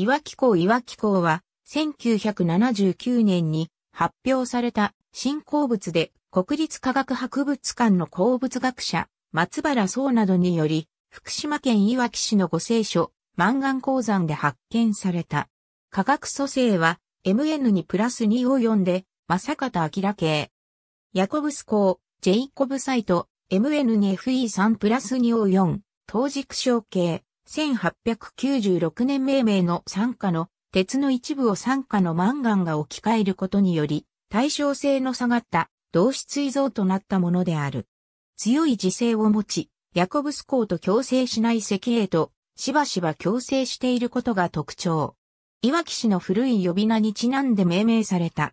岩木港岩木港は、1979年に発表された新鉱物で国立科学博物館の鉱物学者、松原壮などにより、福島県いわき市の御聖書満岩鉱山で発見された。科学組成は、MN にプラス2を読んで、正方明系。ヤコブス校、ジェイコブサイト、MN FE3 プラス2を4、当軸小系。1896年命名の酸化の鉄の一部を酸化のマンガンが置き換えることにより対称性の下がった同質異造となったものである。強い磁性を持ち、ヤコブス鋼と共生しない石英としばしば共生していることが特徴。いわき市の古い呼び名にちなんで命名された。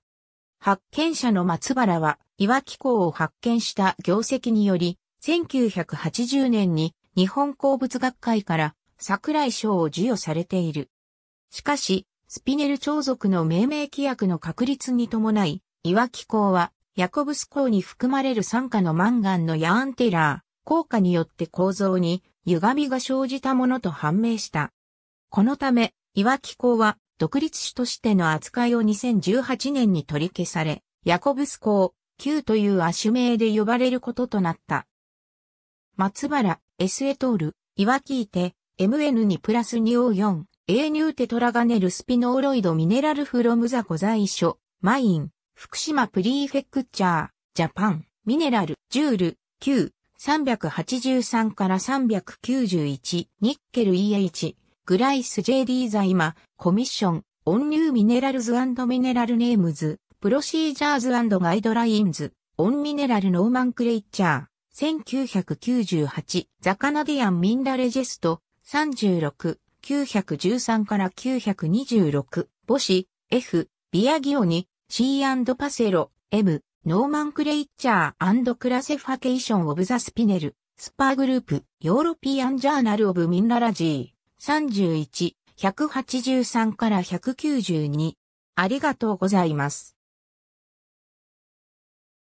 発見者の松原は、いわき港を発見した業績により、1980年に日本鉱物学会から桜井賞を授与されている。しかし、スピネル長族の命名規約の確立に伴い、岩木港は、ヤコブス港に含まれる傘下のマンガンのヤーンテラー、効果によって構造に歪みが生じたものと判明した。このため、岩木港は独立種としての扱いを2018年に取り消され、ヤコブス港、旧という亜種名で呼ばれることとなった。松原、エスエトール、岩木いて、MN2 プラス 2O4、A ニューテトラガネルスピノーロイドミネラルフロムザイ在所、マイン、福島プリーフェクチャー、ジャパン、ミネラル、ジュール、Q、383から391、ニッケル EH、グライス JD ザイマ、コミッション、オンニューミネラルズミネラルネームズ、プロシージャーズガイドラインズ、オンミネラルノーマンクレイチャー、1998、ザカナディアンミンラレジェスト、36、913から926、母子、F、ビアギオニ、C& パセロ、M、ノーマンクレイチャークラセファケーションオブザスピネル、スパーグループ、ヨーロピアンジャーナルオブミンララジー、31、183から192。ありがとうございます。